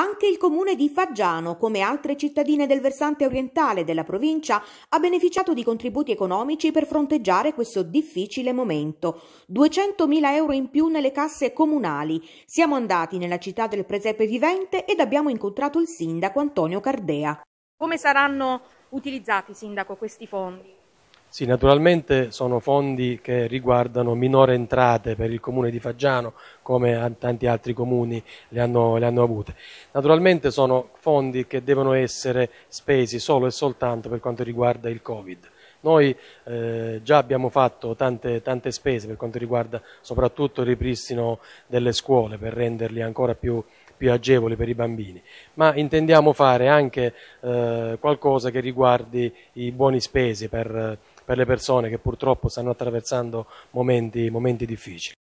Anche il comune di Faggiano, come altre cittadine del versante orientale della provincia, ha beneficiato di contributi economici per fronteggiare questo difficile momento. 200.000 euro in più nelle casse comunali. Siamo andati nella città del presepe vivente ed abbiamo incontrato il sindaco Antonio Cardea. Come saranno utilizzati, sindaco, questi fondi? Sì, naturalmente sono fondi che riguardano minore entrate per il comune di Faggiano, come tanti altri comuni le hanno, le hanno, avute. Naturalmente sono fondi che devono essere spesi solo e soltanto per quanto riguarda il Covid. Noi eh, già abbiamo fatto tante, tante, spese per quanto riguarda soprattutto il ripristino delle scuole per renderli ancora più, più agevoli per i bambini, ma intendiamo fare anche eh, qualcosa che riguardi i buoni spesi per, per, le persone che purtroppo stanno attraversando momenti, momenti difficili.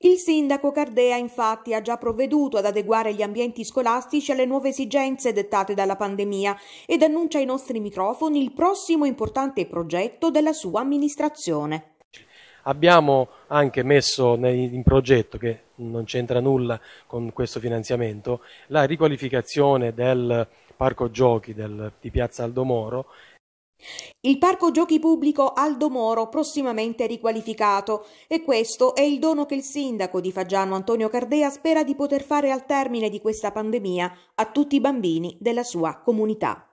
Il sindaco Cardea infatti ha già provveduto ad adeguare gli ambienti scolastici alle nuove esigenze dettate dalla pandemia ed annuncia ai nostri microfoni il prossimo importante progetto della sua amministrazione. Abbiamo anche messo in progetto, che non c'entra nulla con questo finanziamento, la riqualificazione del parco giochi del, di Piazza Aldomoro il parco giochi pubblico Aldo Moro prossimamente riqualificato e questo è il dono che il sindaco di Fagiano Antonio Cardea spera di poter fare al termine di questa pandemia a tutti i bambini della sua comunità.